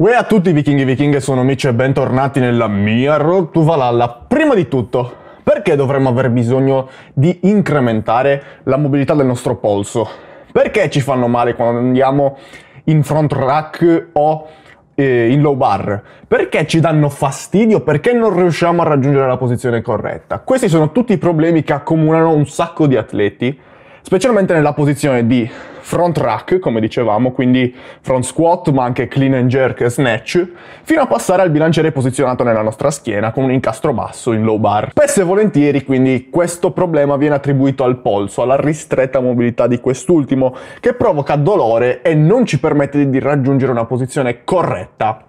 Uè a tutti vichinghi vichinghe, sono amici e bentornati nella mia Road to Valhalla. Prima di tutto, perché dovremmo aver bisogno di incrementare la mobilità del nostro polso? Perché ci fanno male quando andiamo in front rack o eh, in low bar? Perché ci danno fastidio? Perché non riusciamo a raggiungere la posizione corretta? Questi sono tutti i problemi che accomunano un sacco di atleti specialmente nella posizione di front rack, come dicevamo, quindi front squat, ma anche clean and jerk e snatch, fino a passare al bilanciere posizionato nella nostra schiena con un incastro basso in low bar. Spesso e volentieri, quindi, questo problema viene attribuito al polso, alla ristretta mobilità di quest'ultimo, che provoca dolore e non ci permette di raggiungere una posizione corretta,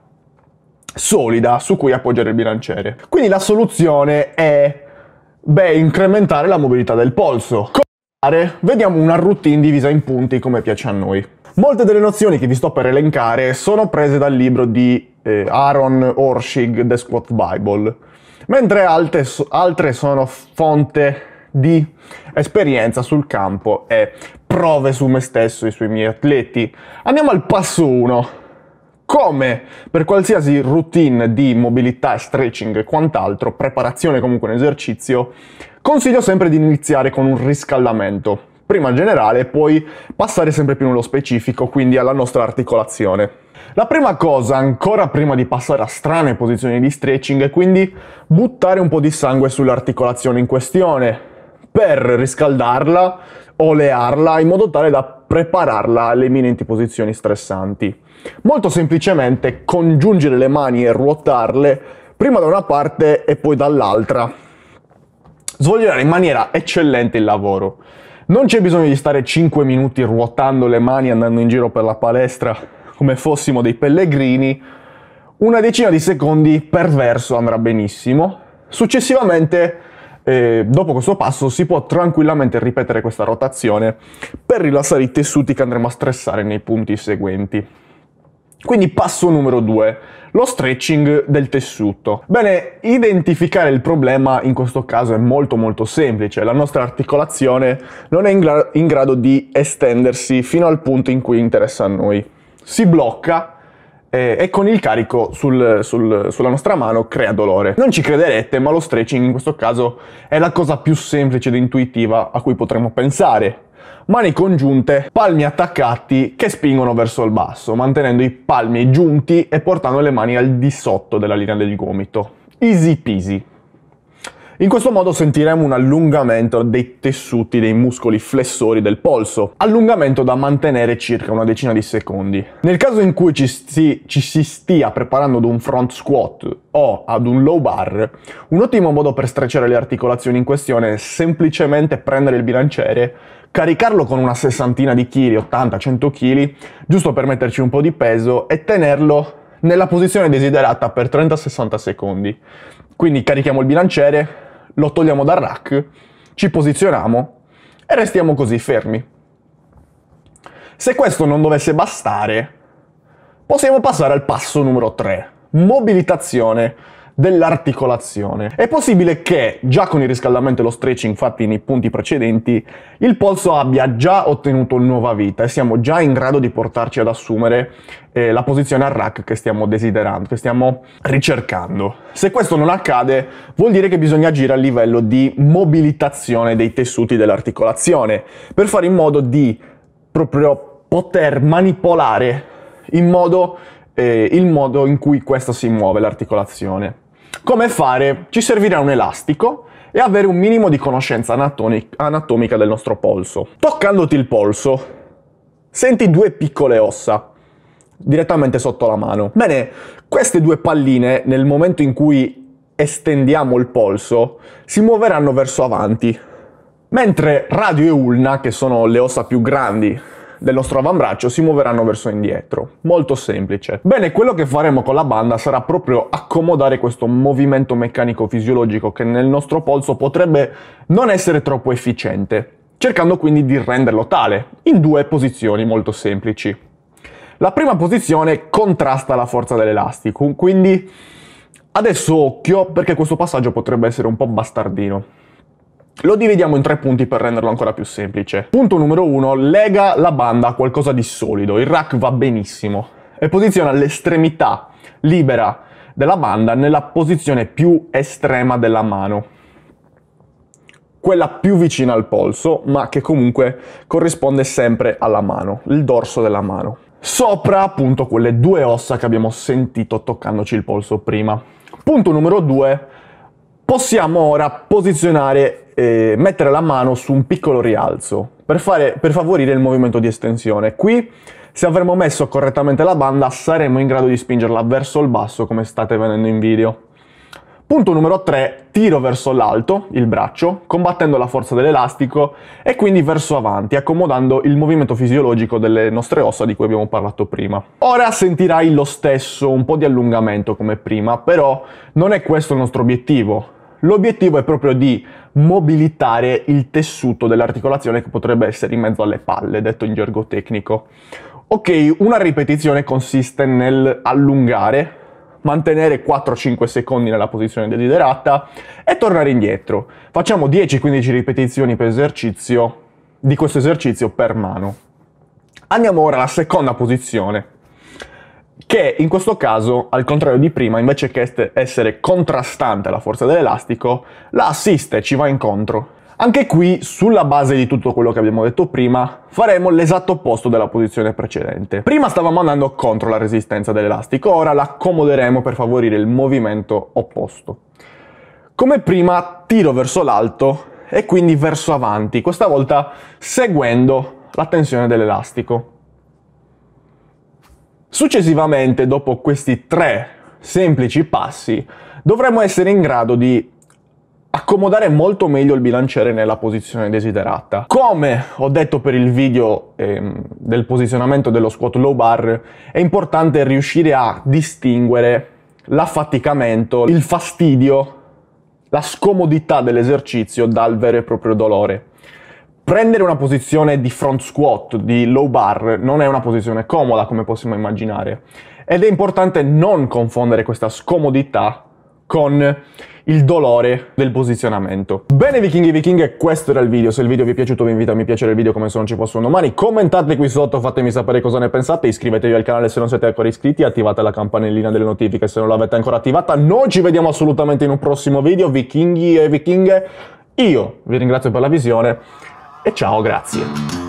solida, su cui appoggiare il bilanciere. Quindi la soluzione è, beh, incrementare la mobilità del polso vediamo una routine divisa in punti come piace a noi. Molte delle nozioni che vi sto per elencare sono prese dal libro di eh, Aaron Orshig, The Squat Bible, mentre alte, altre sono fonte di esperienza sul campo e prove su me stesso e sui miei atleti. Andiamo al passo 1 come per qualsiasi routine di mobilità, e stretching e quant'altro, preparazione comunque un esercizio, consiglio sempre di iniziare con un riscaldamento, prima generale e poi passare sempre più nello specifico, quindi alla nostra articolazione. La prima cosa, ancora prima di passare a strane posizioni di stretching, è quindi buttare un po' di sangue sull'articolazione in questione per riscaldarla, olearla in modo tale da prepararla alle imminenti posizioni stressanti. Molto semplicemente congiungere le mani e ruotarle prima da una parte e poi dall'altra. Svolgerà in maniera eccellente il lavoro. Non c'è bisogno di stare 5 minuti ruotando le mani andando in giro per la palestra come fossimo dei pellegrini. Una decina di secondi per verso andrà benissimo. Successivamente eh, dopo questo passo si può tranquillamente ripetere questa rotazione per rilassare i tessuti che andremo a stressare nei punti seguenti. Quindi passo numero 2, lo stretching del tessuto. Bene, identificare il problema in questo caso è molto molto semplice, la nostra articolazione non è in, gra- in grado di estendersi fino al punto in cui interessa a noi. Si blocca eh, e con il carico sul, sul, sulla nostra mano crea dolore. Non ci crederete, ma lo stretching in questo caso è la cosa più semplice ed intuitiva a cui potremmo pensare. Mani congiunte, palmi attaccati che spingono verso il basso, mantenendo i palmi giunti e portando le mani al di sotto della linea del gomito. Easy peasy. In questo modo sentiremo un allungamento dei tessuti, dei muscoli flessori del polso, allungamento da mantenere circa una decina di secondi. Nel caso in cui ci si, ci si stia preparando ad un front squat o ad un low bar, un ottimo modo per strecciare le articolazioni in questione è semplicemente prendere il bilanciere caricarlo con una sessantina di chili, 80-100 kg, giusto per metterci un po' di peso e tenerlo nella posizione desiderata per 30-60 secondi. Quindi carichiamo il bilanciere, lo togliamo dal rack, ci posizioniamo e restiamo così fermi. Se questo non dovesse bastare, possiamo passare al passo numero 3, mobilitazione dell'articolazione. È possibile che, già con il riscaldamento e lo stretching fatti nei punti precedenti, il polso abbia già ottenuto nuova vita e siamo già in grado di portarci ad assumere eh, la posizione al rack che stiamo desiderando, che stiamo ricercando. Se questo non accade, vuol dire che bisogna agire a livello di mobilitazione dei tessuti dell'articolazione, per fare in modo di proprio poter manipolare in modo, eh, il modo in cui questa si muove, l'articolazione. Come fare? Ci servirà un elastico e avere un minimo di conoscenza anatomica del nostro polso. Toccandoti il polso, senti due piccole ossa direttamente sotto la mano. Bene, queste due palline nel momento in cui estendiamo il polso si muoveranno verso avanti, mentre radio e ulna, che sono le ossa più grandi del nostro avambraccio si muoveranno verso indietro. Molto semplice. Bene, quello che faremo con la banda sarà proprio accomodare questo movimento meccanico fisiologico che nel nostro polso potrebbe non essere troppo efficiente, cercando quindi di renderlo tale, in due posizioni molto semplici. La prima posizione contrasta la forza dell'elastico, quindi adesso occhio perché questo passaggio potrebbe essere un po' bastardino. Lo dividiamo in tre punti per renderlo ancora più semplice. Punto numero uno, lega la banda a qualcosa di solido, il rack va benissimo e posiziona l'estremità libera della banda nella posizione più estrema della mano, quella più vicina al polso ma che comunque corrisponde sempre alla mano, il dorso della mano. Sopra appunto quelle due ossa che abbiamo sentito toccandoci il polso prima. Punto numero due, possiamo ora posizionare, eh, mettere la mano su un piccolo rialzo per, fare, per favorire il movimento di estensione. Qui, se avremo messo correttamente la banda, saremo in grado di spingerla verso il basso come state vedendo in video. Punto numero 3, tiro verso l'alto il braccio, combattendo la forza dell'elastico e quindi verso avanti, accomodando il movimento fisiologico delle nostre ossa di cui abbiamo parlato prima. Ora sentirai lo stesso, un po' di allungamento come prima, però non è questo il nostro obiettivo. L'obiettivo è proprio di mobilitare il tessuto dell'articolazione che potrebbe essere in mezzo alle palle, detto in gergo tecnico. Ok, una ripetizione consiste nel allungare, mantenere 4-5 secondi nella posizione desiderata e tornare indietro. Facciamo 10-15 ripetizioni per esercizio di questo esercizio per mano. Andiamo ora alla seconda posizione, che in questo caso, al contrario di prima, invece che essere contrastante alla forza dell'elastico, la assiste, ci va incontro. Anche qui, sulla base di tutto quello che abbiamo detto prima, faremo l'esatto opposto della posizione precedente. Prima stavamo andando contro la resistenza dell'elastico, ora la accomoderemo per favorire il movimento opposto. Come prima, tiro verso l'alto e quindi verso avanti, questa volta seguendo la tensione dell'elastico. Successivamente, dopo questi tre semplici passi, dovremo essere in grado di accomodare molto meglio il bilanciere nella posizione desiderata. Come ho detto per il video ehm, del posizionamento dello squat low bar, è importante riuscire a distinguere l'affaticamento, il fastidio, la scomodità dell'esercizio dal vero e proprio dolore. Prendere una posizione di front squat, di low bar, non è una posizione comoda come possiamo immaginare ed è importante non confondere questa scomodità con il dolore del posizionamento. Bene vichinghi e vichinghe, questo era il video. Se il video vi è piaciuto vi invito a mi piacere il video come se non ci fosse un domani. Commentate qui sotto, fatemi sapere cosa ne pensate, iscrivetevi al canale se non siete ancora iscritti, attivate la campanellina delle notifiche se non l'avete ancora attivata. Noi ci vediamo assolutamente in un prossimo video, vichinghi e vichinghe. Io vi ringrazio per la visione e ciao, grazie.